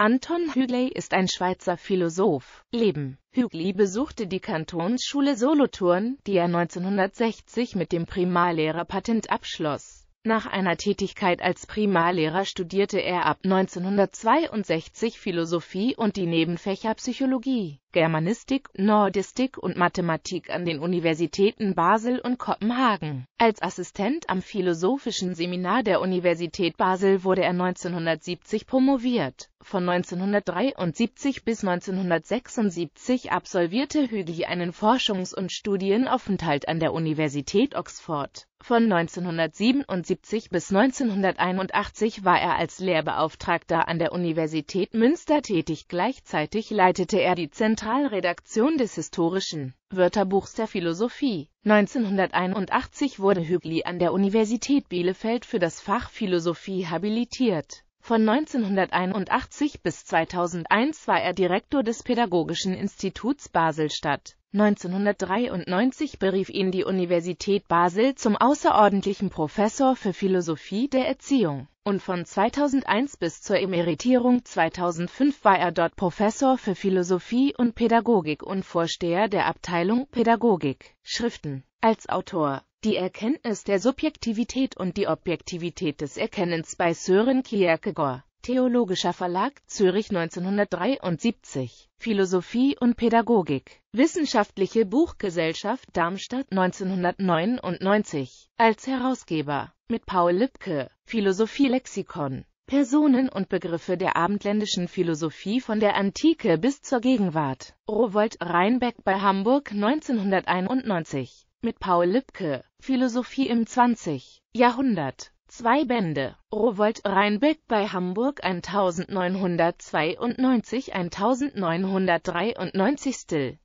Anton Hügli ist ein Schweizer Philosoph. Leben Hügli besuchte die Kantonsschule Solothurn, die er 1960 mit dem Primarlehrerpatent abschloss. Nach einer Tätigkeit als Primarlehrer studierte er ab 1962 Philosophie und die Nebenfächer Psychologie, Germanistik, Nordistik und Mathematik an den Universitäten Basel und Kopenhagen. Als Assistent am Philosophischen Seminar der Universität Basel wurde er 1970 promoviert. Von 1973 bis 1976 absolvierte Hügli einen Forschungs- und Studienaufenthalt an der Universität Oxford. Von 1977 bis 1981 war er als Lehrbeauftragter an der Universität Münster tätig. Gleichzeitig leitete er die Zentrale Zentralredaktion des Historischen Wörterbuchs der Philosophie. 1981 wurde Hügli an der Universität Bielefeld für das Fach Philosophie habilitiert. Von 1981 bis 2001 war er Direktor des Pädagogischen Instituts Baselstadt. 1993 berief ihn die Universität Basel zum außerordentlichen Professor für Philosophie der Erziehung und von 2001 bis zur Emeritierung 2005 war er dort Professor für Philosophie und Pädagogik und Vorsteher der Abteilung Pädagogik, Schriften. Als Autor Die Erkenntnis der Subjektivität und die Objektivität des Erkennens bei Sören Kierkegaard Theologischer Verlag Zürich 1973, Philosophie und Pädagogik, Wissenschaftliche Buchgesellschaft Darmstadt 1999, als Herausgeber, mit Paul Lipke, Philosophie-Lexikon, Personen und Begriffe der abendländischen Philosophie von der Antike bis zur Gegenwart, Rowold Rheinbeck bei Hamburg 1991, mit Paul Lipke, Philosophie im 20. Jahrhundert. Zwei Bände. Rowold Reinbeck bei Hamburg 1992 1993 Still.